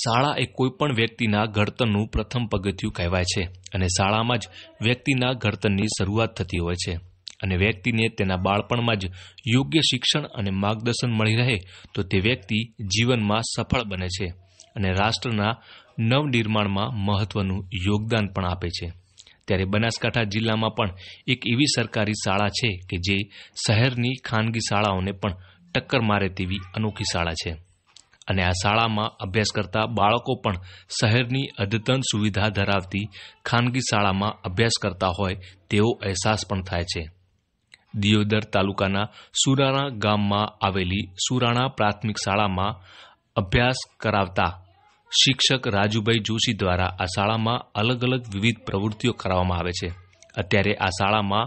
શાળા એ કોઈપણ વ્યક્તિના ઘડતરનું પ્રથમ પગથિયું કહેવાય છે અને શાળામાં જ વ્યક્તિના ઘડતરની શરૂઆત થતી હોય છે અને વ્યક્તિને તેના બાળપણમાં જ યોગ્ય શિક્ષણ અને માર્ગદર્શન મળી રહે તો તે વ્યક્તિ જીવનમાં સફળ બને છે અને રાષ્ટ્રના નવનિર્માણમાં મહત્વનું યોગદાન પણ આપે છે ત્યારે બનાસકાંઠા જિલ્લામાં પણ એક એવી સરકારી શાળા છે કે જે શહેરની ખાનગી શાળાઓને પણ ટક્કર મારે તેવી અનોખી શાળા છે અને આ શાળામાં અભ્યાસ કરતા બાળકો પણ શહેરની અદ્યતન સુવિધા ધરાવતી ખાનગી શાળામાં અભ્યાસ કરતા હોય તેવો અહેસાસ પણ થાય છે દિયોદર તાલુકાના સુરાણા ગામમાં આવેલી સુરાણા પ્રાથમિક શાળામાં અભ્યાસ કરાવતા શિક્ષક રાજુભાઈ જોશી દ્વારા આ શાળામાં અલગ અલગ વિવિધ પ્રવૃત્તિઓ કરાવવામાં આવે છે અત્યારે આ શાળામાં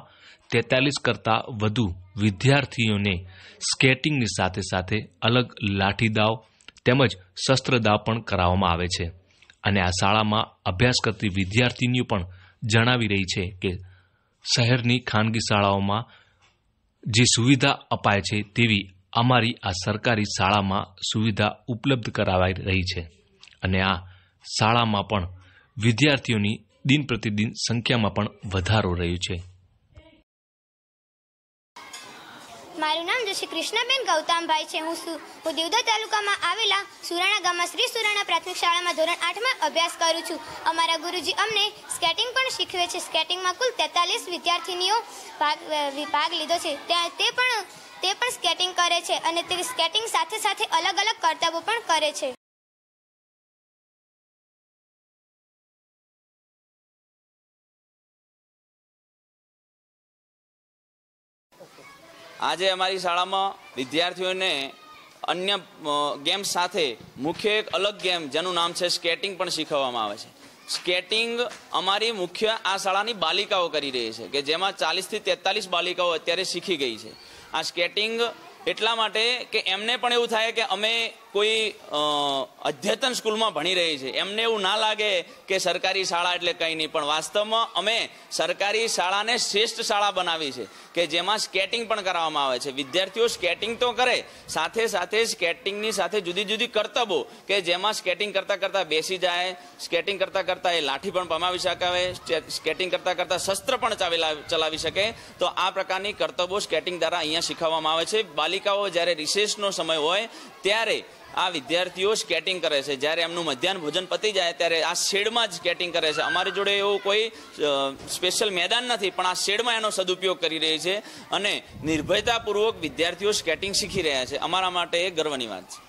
તેતાલીસ કરતાં વધુ વિદ્યાર્થીઓને સ્કેટિંગની સાથે સાથે અલગ લાઠીદાવ તેમજ શસ્ત્રદા પણ કરાવવામાં આવે છે અને આ શાળામાં અભ્યાસ કરતી વિદ્યાર્થીનીઓ પણ જણાવી રહી છે કે શહેરની ખાનગી શાળાઓમાં જે સુવિધા અપાય છે તેવી અમારી આ સરકારી શાળામાં સુવિધા ઉપલબ્ધ કરાવાઈ રહી છે અને આ શાળામાં પણ વિદ્યાર્થીઓની દિન પ્રતિદિન સંખ્યામાં પણ વધારો રહ્યો છે મારું નામ જશે કૃષ્ણબેન ગૌતમભાઈ છે હું હું દેવદા તાલુકામાં આવેલા સુરાણા ગામમાં શ્રી સુરાણા પ્રાથમિક શાળામાં ધોરણ આઠમાં અભ્યાસ કરું છું અમારા ગુરુજી અમને સ્કેટિંગ પણ શીખવે છે સ્કેટિંગમાં કુલ તેતાલીસ વિદ્યાર્થીનીઓ ભાગ ભાગ લીધો છે ત્યાં તે પણ તે પણ સ્કેટિંગ કરે છે અને તે સ્કેટિંગ સાથે સાથે અલગ અલગ કરતબો પણ કરે છે આજે અમારી શાળામાં વિદ્યાર્થીઓને અન્ય ગેમ્સ સાથે મુખ્ય એક અલગ ગેમ જેનું નામ છે સ્કેટિંગ પણ શીખવવામાં આવે છે સ્કેટિંગ અમારી મુખ્ય આ શાળાની બાલિકાઓ કરી રહી છે કે જેમાં ચાલીસથી તેતાલીસ બાલિકાઓ અત્યારે શીખી ગઈ છે આ સ્કેટિંગ એટલા માટે કે એમને પણ એવું થાય કે અમે કોઈ અધ્યતન સ્કૂલમાં ભણી રહી છે એમને એવું ના લાગે કે સરકારી શાળા એટલે કંઈ નહીં પણ વાસ્તવમાં અમે સરકારી શાળાને શ્રેષ્ઠ શાળા બનાવી છે કે જેમાં સ્કેટિંગ પણ કરાવવામાં આવે છે વિદ્યાર્થીઓ સ્કેટિંગ તો કરે સાથે સાથે સ્કેટિંગની સાથે જુદી જુદી કરતબો કે જેમાં સ્કેટિંગ કરતાં કરતાં બેસી જાય સ્કેટિંગ કરતાં કરતાં એ લાઠી પણ પમાવી શકે સ્કેટિંગ કરતાં કરતાં શસ્ત્ર પણ ચલાવી શકે તો આ પ્રકારની કરતબો સ્કેટિંગ દ્વારા અહીંયા શીખવવામાં આવે છે બાલિકાઓ જ્યારે રિસેસનો સમય હોય ત્યારે આ વિદ્યાર્થીઓ સ્કેટિંગ કરે છે જ્યારે એમનું મધ્યાહન ભોજન પતી જાય ત્યારે આ શેડમાં જ સ્કેટિંગ કરે છે અમારી જોડે એવો કોઈ સ્પેશિયલ મેદાન નથી પણ આ શેડમાં એનો સદુપયોગ કરી રહી છે અને નિર્ભયતાપૂર્વક વિદ્યાર્થીઓ સ્કેટિંગ શીખી રહ્યા છે અમારા માટે એ ગર્વની વાત છે